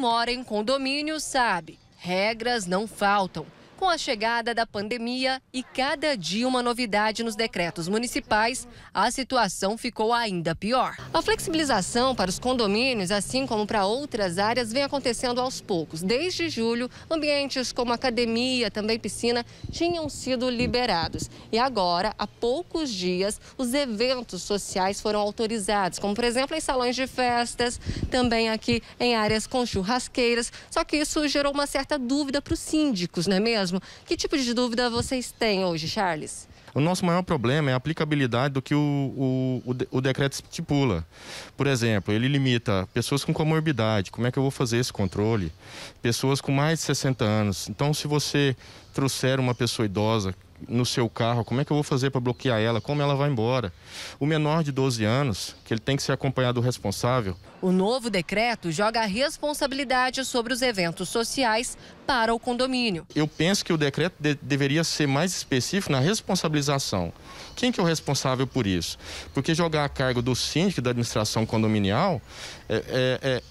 mora em condomínio sabe, regras não faltam. Com a chegada da pandemia e cada dia uma novidade nos decretos municipais, a situação ficou ainda pior. A flexibilização para os condomínios, assim como para outras áreas, vem acontecendo aos poucos. Desde julho, ambientes como academia, também piscina, tinham sido liberados. E agora, há poucos dias, os eventos sociais foram autorizados, como por exemplo em salões de festas, também aqui em áreas com churrasqueiras. Só que isso gerou uma certa dúvida para os síndicos, não é mesmo? mesmo. Que tipo de dúvida vocês têm hoje, Charles? O nosso maior problema é a aplicabilidade do que o, o, o, decreto estipula. Por exemplo, ele limita pessoas com comorbidade. Como é que eu vou fazer esse controle? Pessoas com mais de 60 anos. Então, se você trouxer uma pessoa idosa no seu carro, como é que eu vou fazer para bloquear ela, como ela vai embora. O menor de 12 anos, que ele tem que ser acompanhado do responsável. O novo decreto joga a responsabilidade sobre os eventos sociais para o condomínio. Eu penso que o decreto de deveria ser mais específico na responsabilização. Quem que é o responsável por isso? Porque jogar a cargo do síndico da administração condominial é, é,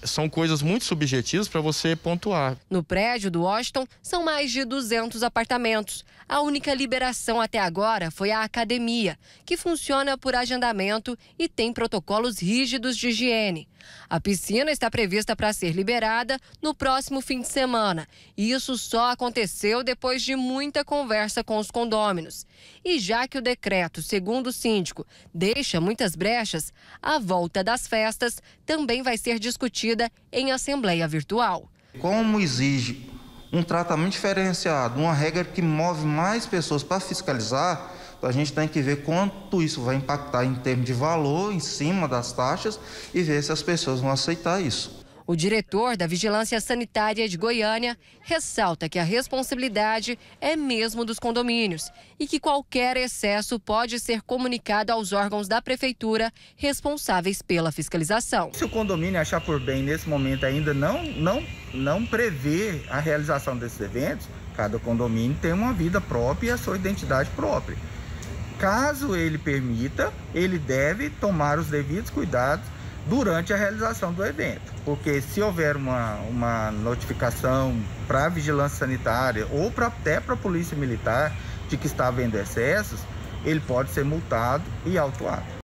é, são coisas muito subjetivas para você pontuar. No prédio do Washington, são mais de 200 apartamentos. A única liberação ação até agora foi a academia, que funciona por agendamento e tem protocolos rígidos de higiene. A piscina está prevista para ser liberada no próximo fim de semana. E isso só aconteceu depois de muita conversa com os condôminos. E já que o decreto, segundo o síndico, deixa muitas brechas, a volta das festas também vai ser discutida em assembleia virtual. Como exige um tratamento diferenciado, uma regra que move mais pessoas para fiscalizar, a gente tem que ver quanto isso vai impactar em termos de valor em cima das taxas e ver se as pessoas vão aceitar isso. O diretor da Vigilância Sanitária de Goiânia ressalta que a responsabilidade é mesmo dos condomínios e que qualquer excesso pode ser comunicado aos órgãos da prefeitura responsáveis pela fiscalização. Se o condomínio achar por bem nesse momento ainda não não não prever a realização desses eventos, cada condomínio tem uma vida própria e a sua identidade própria. Caso ele permita, ele deve tomar os devidos cuidados durante a realização do evento. Porque se houver uma, uma notificação para a vigilância sanitária ou pra, até para a polícia militar de que está havendo excessos, ele pode ser multado e autuado.